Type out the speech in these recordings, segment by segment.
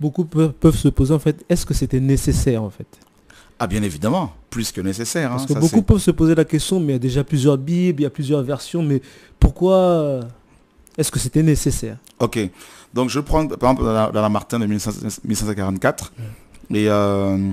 beaucoup peuvent, se poser en fait, est-ce que c'était nécessaire en fait ah bien évidemment, plus que nécessaire. Hein, que beaucoup peuvent se poser la question, mais il y a déjà plusieurs bibles, il y a plusieurs versions, mais pourquoi euh, est-ce que c'était nécessaire Ok, donc je prends par exemple la, la Martin de 1544, et, euh,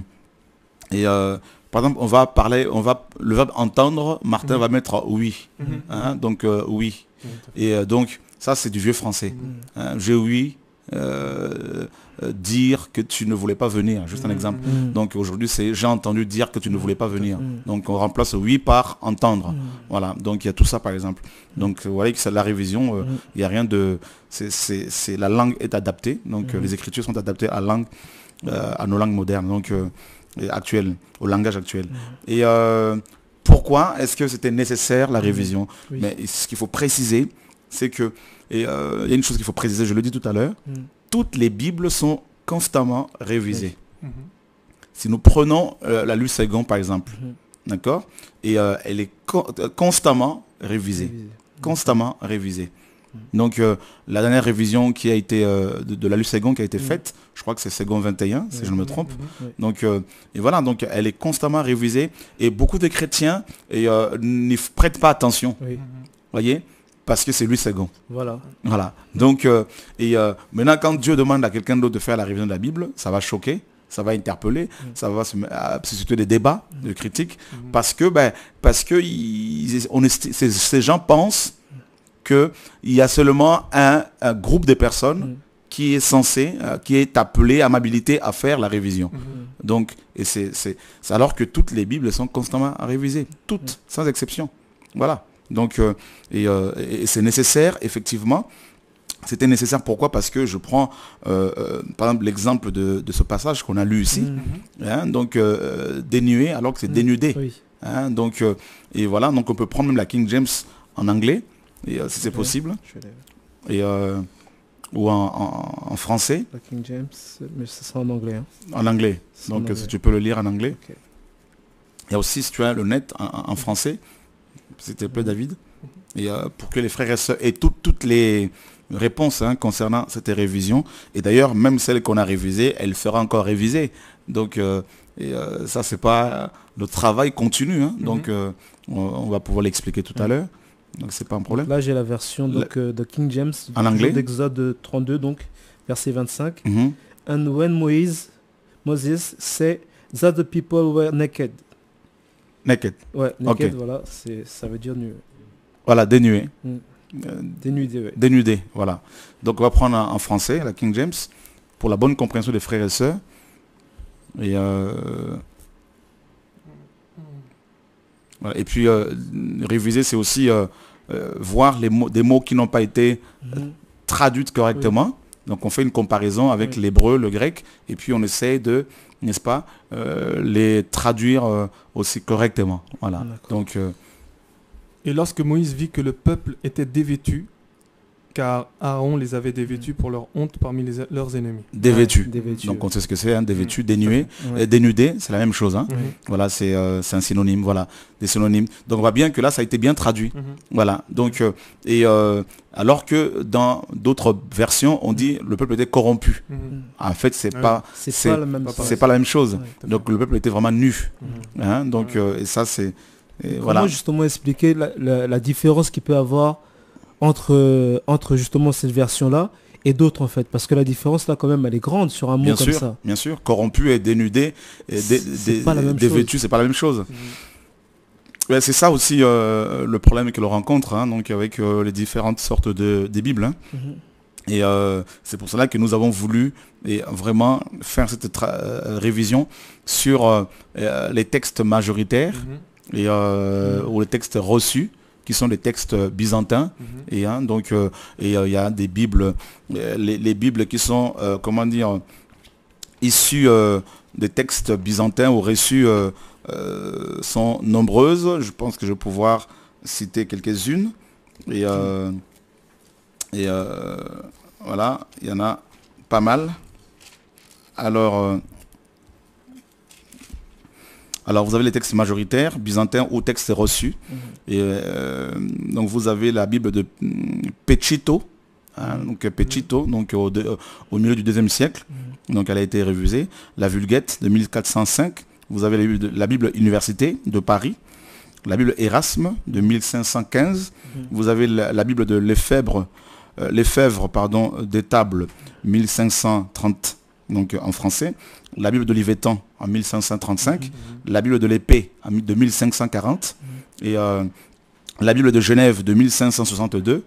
euh, par exemple on va parler, on va, le verbe entendre, Martin mhm. va mettre oui, mhm. hein, donc oui, et donc ça c'est du vieux français, mhm. hein, je oui, euh, dire que tu ne voulais pas venir, juste un mm, exemple. Mm. Donc aujourd'hui, c'est j'ai entendu dire que tu ne voulais pas mm. venir. Donc on remplace oui par entendre. Voilà, donc il y a tout ça par exemple. Donc vous voyez que c'est la révision, euh, il n'y a rien de... C'est la langue est adaptée, donc euh, les écritures sont adaptées à, langue, à nos langues modernes, donc actuelles, au langage actuel. Et pourquoi est-ce que c'était nécessaire la révision Mais ce qu'il faut préciser, c'est que, et il euh, y a une chose qu'il faut préciser, je le dis tout à l'heure, mm. toutes les Bibles sont constamment révisées. Mm-hmm. Si nous prenons euh, la Luce par exemple, mm-hmm. d'accord Et euh, elle est constamment révisée. Mm-hmm. Constamment révisée. Donc la dernière révision qui a été de, la Lue qui a été faite, je crois que c'est Ségon 21, si je ne me trompe. Donc et voilà, donc elle est constamment révisée et beaucoup de chrétiens n'y prêtent pas attention. Voyez parce que c'est lui second. Voilà. Voilà. Donc, euh, et euh, maintenant, quand Dieu demande à quelqu'un d'autre de faire la révision de la Bible, ça va choquer, ça va interpeller, mm. ça va ah, susciter des débats, mm. des critiques, mm. parce que, ben, parce que ces, gens pensent qu'il y a seulement un, groupe de personnes qui est censé, euh, qui est appelé amabilité à faire la révision. Donc, et c'est alors que toutes les Bibles sont constamment à réviser, toutes, sans exception. Voilà. Donc, euh, euh, et, c'est nécessaire, effectivement. C'était nécessaire pourquoi Parce que je prends euh, par exemple l'exemple de, ce passage qu'on a lu ici, mhm. hein, donc dénué alors que c'est mm. dénudé. Hein, donc et voilà, donc on peut prendre même la King James en anglais, si c'est possible, ou en, français. La King James, mais c'est ça en anglais. Hein. En anglais. Donc si tu peux le lire en anglais. et aussi si tu as le net en français. C'était te David, et, euh, pour que les frères et sœurs aient toutes les réponses hein, concernant cette révision. Et d'ailleurs, même celle qu'on a révisée, elle sera encore révisée. Donc, ça, ce n'est ça, c'est pas... Le travail continu. Hein. Mhm. donc euh, on, va pouvoir l'expliquer tout à mhm. l'heure. Donc, c'est pas un problème. Là, j'ai la version euh, de King James, en anglais d'Exode 32, donc, verset 25. Mhm. And when Moïse, Moses said that the people were naked, Naked. Ouais, naked, voilà, ça veut dire nu. Voilà, dénué. Mm. Euh, dénudé, Dénudé, voilà. Donc on va prendre en français la King James pour la bonne compréhension des frères et sœurs. Et, euh, puis euh, réviser, c'est aussi voir les mots, des mots qui n'ont pas été mm-hmm. traduits correctement. Donc on fait une comparaison avec l'hébreu, le grec, et puis on essaie de n'est-ce pas, euh, les traduire euh, aussi correctement. Voilà. Donc, euh, Et lorsque Moïse vit que le peuple était dévêtu, car Aaron les avait dévêtus pour leur honte parmi leurs ennemis. Dévêtus. Donc on sait ce que c'est, hein, dévêtus, euh, dénudés, c'est la même chose. Hein. Voilà, euh, c'est un synonyme, voilà, des synonymes. Donc on voit bien que là, ça a été bien traduit. Mhm. Voilà, donc, euh, et alors que dans d'autres versions, on dit le peuple était corrompu. Mhm. En fait, c'est n'est pas, pas, la même chose. donc le peuple était vraiment nu. Hein. donc, ça, c'est... Voilà. Comment justement expliquer la, différence qu'il peut avoir entre, euh, entre justement cette version-là et d'autres en fait parce que la différence là quand même elle est grande sur un mot comme ça bien sûr corrompu et dénudé et dévêtu c'est pas la même chose mhm. c'est ça aussi euh, le problème que l'on rencontre hein, donc avec euh, les différentes sortes de des bibles hein. mhm. Et c'est pour cela que nous avons voulu et vraiment faire cette révision sur les textes majoritaires mhm. et, ou les textes reçus qui sont des textes byzantins. Mhm. Et, hein, donc, euh, et euh, il y a des Bibles, euh, les, les Bibles qui sont, comment dire, issues des textes byzantins ou reçus sont nombreuses. Je pense que je vais pouvoir citer quelques-unes. Et, et voilà, il y en a pas mal. Alors, alors vous avez les textes majoritaires, byzantins ou textes reçus. Mhm. Et, euh, donc vous avez la Bible de mm, Pechito, hein, donc euh, mhm. donc euh, au, milieu du deuxième siècle. Mhm. Donc elle a été révisée. La Vulguette de 1405. Vous avez la Bible, Université de Paris. La Bible Erasme de 1515. Vous avez la, Bible de Lefebvre, pardon, des tables 1530 donc en français, la Bible de Livétan en 1535, mhm. la Bible de l'épée de 1540, mhm. et euh, la Bible de Genève de 1562,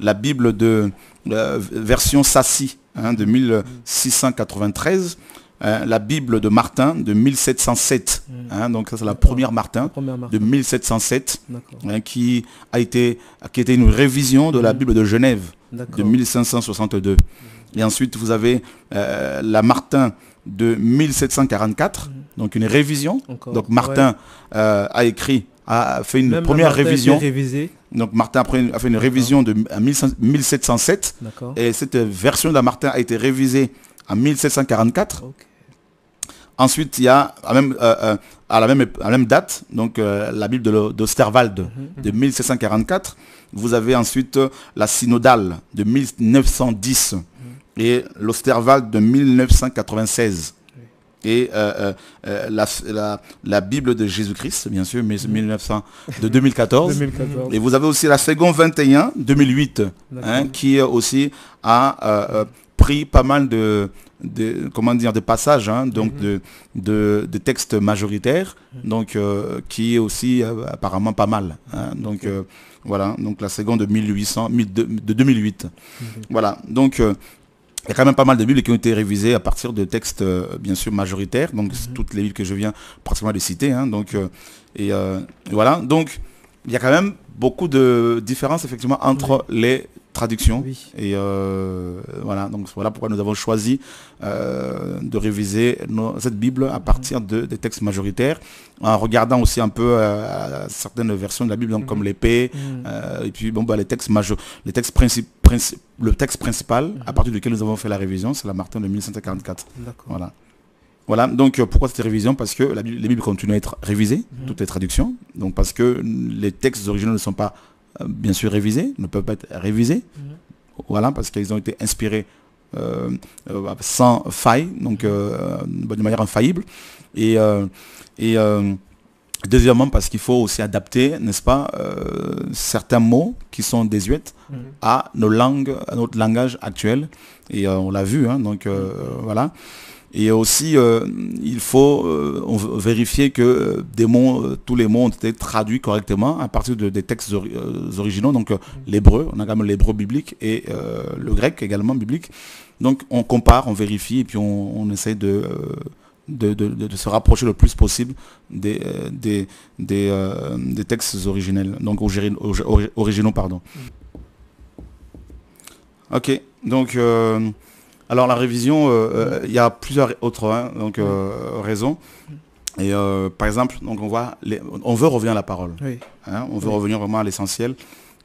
la Bible de euh, version Sassi hein, de 1693, euh, la Bible de Martin de 1707. Mhm. Hein, donc ça c'est la première Martin, de 1707, hein, qui, a été, qui était une révision de la Bible de Genève de 1562. Et ensuite, vous avez euh, la Martin de 1744, mhm. donc une révision. Donc Martin a écrit, a fait une première révision. Donc Martin a fait une révision de 1707. Et cette version de la Martin a été révisée en 1744. Ensuite, il y a euh, euh, à, la même, même date, donc euh, la Bible de, de 1744. Mhm. Vous avez ensuite la synodale de 1910 mhm. et l'Osterwald de 1996 et la, la, Bible de Jésus-Christ, bien sûr, mais 1900, mhm. de 2014. Et vous avez aussi la seconde 21, 2008, hein, qui aussi a pris pas mal de, comment dire de passage hein, donc mhm. de, de, textes majoritaires mhm. donc euh, qui est aussi euh, apparemment pas mal hein. donc euh, voilà donc la seconde de 1800 de, 2008 mhm. voilà donc il y a quand même pas mal de Bibles qui ont été révisées à partir de textes, bien sûr, majoritaires. Donc, toutes les villes que je viens pratiquement de citer. Hein, donc, et voilà. Donc, il y a quand même beaucoup de différences, effectivement, entre les traduction. Et euh, voilà, donc voilà pourquoi nous avons choisi euh, de réviser cette Bible à partir de, des textes majoritaires, en regardant aussi un peu euh, certaines versions de la Bible, donc comme mhm. l'épée, mhm. et puis bon bah les textes majeurs, les textes principaux le texte principal à mhm. partir duquel nous avons fait la révision, c'est la Martin de 1544. Voilà. Voilà, donc pourquoi cette révision Parce que la Bible, les Bibles continuent à être révisées, toutes les traductions, donc parce que les textes originaux ne sont pas bien sûr révisés, ne peuvent pas être révisés. Mhm. Voilà, parce qu'ils ont été inspirés euh, euh, sans faille, donc euh, de manière infaillible. Et, et deuxièmement, parce qu'il faut aussi adapter, n'est-ce pas, certains mots qui sont désuètes mhm. à nos langues, notre langage actuel. Et on l'a vu, hein, donc voilà. Et aussi, euh, il faut euh, vérifier que euh, tous les mots ont été traduits correctement à partir des textes originaux, donc l'hébreu, on a quand même l'hébreu biblique et le grec également biblique. Donc on compare, on vérifie et puis on, essaie de, se rapprocher le plus possible des, textes originels, donc originaux, originaux pardon. Ok, donc... Alors la révision, euh, euh, il y a plusieurs autres hein, euh, raisons. Et par exemple, donc on, voit on veut revenir à la parole. Hein, on veut revenir vraiment à l'essentiel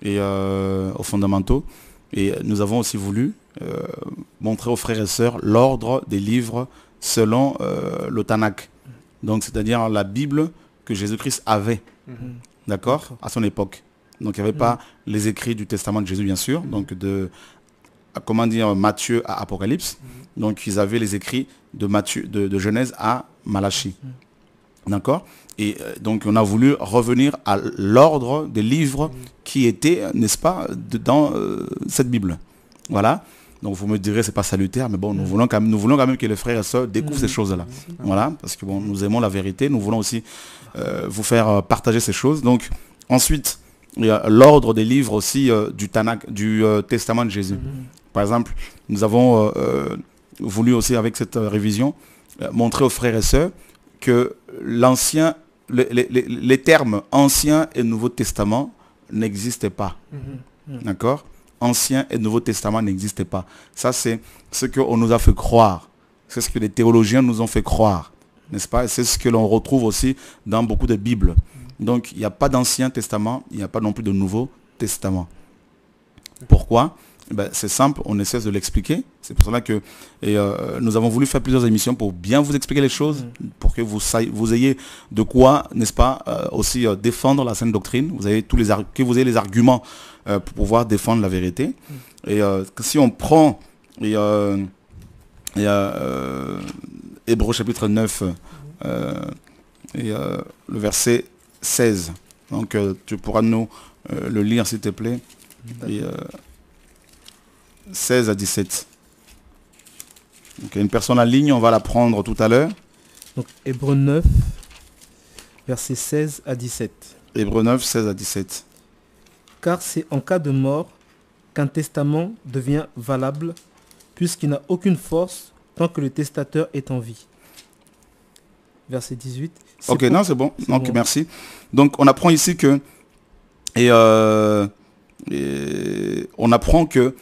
et aux fondamentaux. Et nous avons aussi voulu montrer aux frères et sœurs l'ordre des livres selon le Tanakh. Donc c'est-à-dire la Bible que Jésus-Christ avait, mhm. d'accord, à son époque. Donc il n'y avait mhm. pas les écrits du Testament de Jésus, bien sûr, donc de comment dire, Matthieu à Apocalypse. Mhm. Donc ils avaient les écrits de, Matthieu, de, Genèse à Malachie. Mhm. D'accord Et euh, donc on a voulu revenir à l'ordre des livres mhm. qui étaient, n'est-ce pas, dans euh, cette Bible. Voilà. Donc vous me direz, c'est pas salutaire, mais bon, nous voulons quand même, nous voulons quand même que les frères et sœurs découvrent ces choses-là. Voilà, parce que bon, nous aimons la vérité, nous voulons aussi euh, vous faire partager ces choses. Donc ensuite, l'ordre des livres aussi du, Tanakh, du Testament de Jésus. Par exemple, nous avons euh, euh, voulu aussi avec cette euh, révision montrer aux frères et sœurs que l'ancien, les termes Ancien et Nouveau Testament n'existent pas. Mhm, mhm. D'accord Ancien et Nouveau Testament n'existaient pas. Ça, c'est ce qu'on nous a fait croire. C'est ce que les théologiens nous ont fait croire. N'est-ce pas C'est ce que l'on retrouve aussi dans beaucoup de Bibles. Mhm. Donc, il n'y a pas d'Ancien Testament, il n'y a pas non plus de Nouveau Testament. Pourquoi eh ben, c'est simple, on essaie de l'expliquer. C'est pour cela que euh, nous avons voulu faire plusieurs émissions pour bien vous expliquer les choses, mm. pour que vous, ayez de quoi, n'est-ce pas, euh, aussi euh, défendre la Sainte doctrine, vous avez tous les que vous ayez les arguments pour pouvoir défendre la vérité. Mm. Et si on prend et, Hébreu chapitre 9, et, le verset 16, donc tu pourras nous le lire s'il te plaît. 16 à 17. Euh, Donc une personne en ligne, on va la prendre tout à l'heure. Donc Hébreu 9, verset 16 à 17. Hébreu 9, 16 à 17. Car c'est en cas de mort qu'un testament devient valable, puisqu'il n'a aucune force tant que le testateur est en vie. Verset 18. Ok, non, c'est bon. Donc, merci. Donc, on apprend ici que... Et euh, on apprend que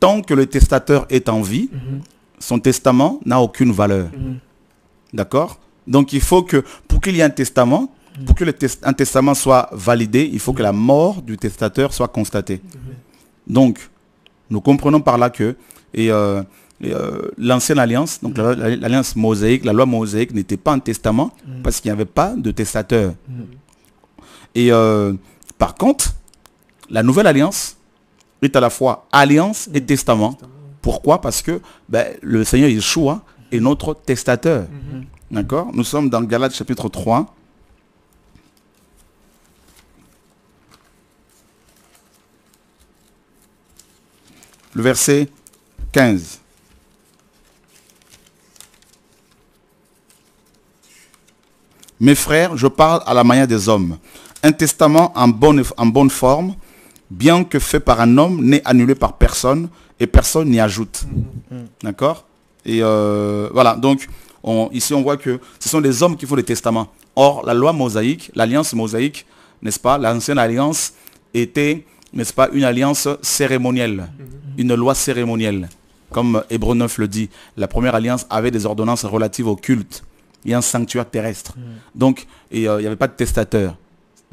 tant que le testateur est en vie, mhm. son testament n'a aucune valeur. Mhm. D'accord Donc il faut que, pour qu'il y ait un testament, mhm. pour que le un testament soit validé, il faut que la mort du testateur soit constatée. Donc, nous comprenons par là que et, euh, euh, l'ancienne alliance, donc l'alliance mosaïque, la loi mosaïque n'était pas un testament parce qu'il n'y avait pas de testateur. Et euh, par contre, la nouvelle alliance est à la fois alliance et testament. Pourquoi Parce que ben, le Seigneur Yeshua est notre testateur. Mhm. D'accord Nous sommes dans Galates chapitre 3. Le verset 15. Mes frères, je parle à la manière des hommes. Un testament en bonne, en bonne forme bien que fait par un homme, n'est annulé par personne et personne n'y ajoute. Mm. Mm. D'accord Et euh, voilà, donc ici on voit que ce sont les hommes qui font les testaments. Or, la loi mosaïque, l'alliance mosaïque, n'est-ce pas, l'ancienne alliance était, n'est-ce pas, une alliance cérémonielle, mm-hmm. une loi cérémonielle. Comme Hébreu 9 le dit, la première alliance avait des ordonnances relatives au culte et un sanctuaire terrestre. Mm. Donc, euh, il n'y avait pas de testateur.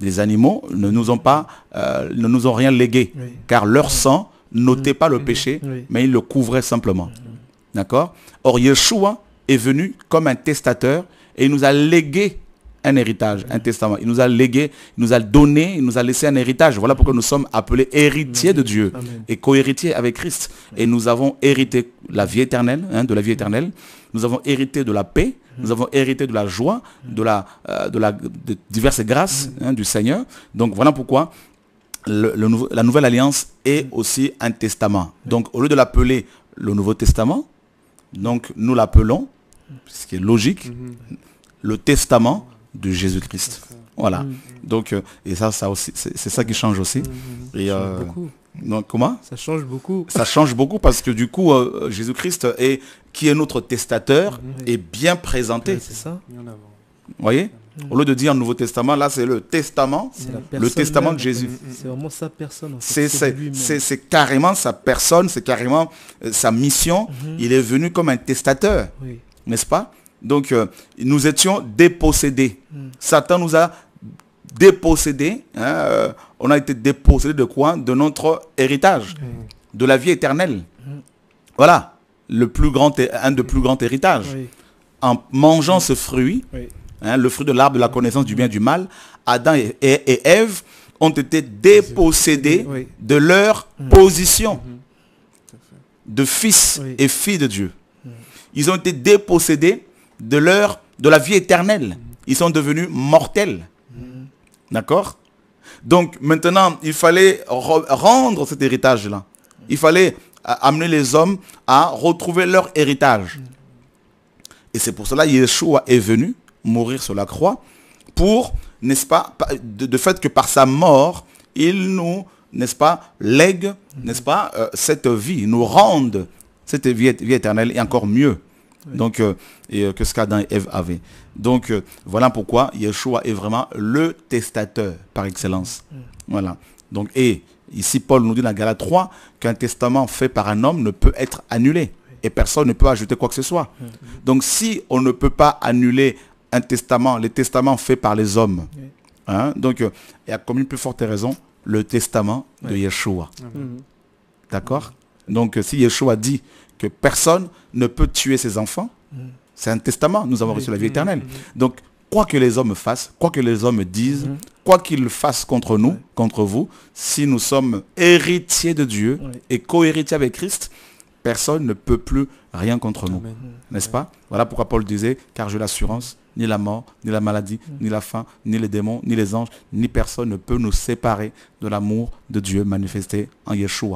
Les animaux ne nous ont pas, euh, ne nous ont rien légué, car leur sang n'ôtait pas le péché, mais il le couvrait simplement. D'accord Or, Yeshua est venu comme un testateur et il nous a légué un héritage, un testament. Il nous a légué, il nous a donné, il nous a laissé un héritage. Voilà pourquoi nous sommes appelés héritiers de Dieu et co-héritiers avec Christ. Et nous avons hérité la vie éternelle, hein, de la vie éternelle. Nous avons hérité de la paix. Nous avons hérité de la joie, de la, euh, de diverses grâces hein, du Seigneur. Donc voilà pourquoi la nouvelle alliance est aussi un testament. Donc au lieu de l'appeler le Nouveau Testament, donc nous l'appelons, ce qui est logique, mhm. le testament de Jésus-Christ. Voilà. Mm. Donc, euh, et ça, ça aussi, c'est ça qui change aussi. Mm, mm, et, ça change euh, beaucoup. Donc, comment Ça change beaucoup. Ça change beaucoup parce que du coup, euh, Jésus-Christ, est, qui est notre testateur, est bien présenté. c'est ça. Vous voyez Au lieu de dire Nouveau Testament, là, c'est le testament, le testament de Jésus. C'est vraiment sa personne. En C'est carrément sa personne, c'est carrément sa mission. Mm-hmm. Il est venu comme un testateur, n'est-ce pas donc, euh, nous étions dépossédés. Satan nous a dépossédés. Hein, euh, on a été dépossédés de quoi De notre héritage, de la vie éternelle. Voilà, le plus grand, un des plus grands héritages. En mangeant ce fruit, hein, le fruit de l'arbre de la connaissance du bien et du mal, Adam et, Ève ont été dépossédés de leur mm. position mm-hmm. de fils et filles de Dieu. Mm. Ils ont été dépossédés de l'heure de la vie éternelle. Ils sont devenus mortels. D'accord Donc maintenant, il fallait rendre cet héritage-là. Il fallait euh, amener les hommes à retrouver leur héritage. Et c'est pour cela que Yeshua est venu mourir sur la croix pour, n'est-ce pas, de, fait que par sa mort, il nous, n'est-ce pas, lègue, n'est-ce pas, euh, cette vie, nous rende cette vie éternelle et encore mieux. Donc, euh, et, euh, que ce qu'Adam et Ève Donc, euh, voilà pourquoi Yeshua est vraiment le testateur par excellence. Voilà. Donc, et ici, Paul nous dit dans Galates 3 qu'un testament fait par un homme ne peut être annulé. Et personne ne peut ajouter quoi que ce soit. Donc, si on ne peut pas annuler un testament, les testaments faits par les hommes, hein, donc, il y a comme une plus forte raison, le testament de Yeshua. D'accord donc si Yeshua dit que personne ne peut tuer ses enfants, mm. c'est un testament, nous avons reçu la vie éternelle. Donc quoi que les hommes fassent, quoi que les hommes disent, mm-hmm. quoi qu'ils fassent contre nous, contre vous, si nous sommes héritiers de Dieu et co-héritiers avec Christ, personne ne peut plus rien contre nous. N'est-ce pas Voilà pourquoi Paul disait, car j'ai l'assurance, ni la mort, ni la maladie, mm. ni la faim, ni les démons, ni les anges, ni personne ne peut nous séparer de l'amour de Dieu manifesté en Yeshua.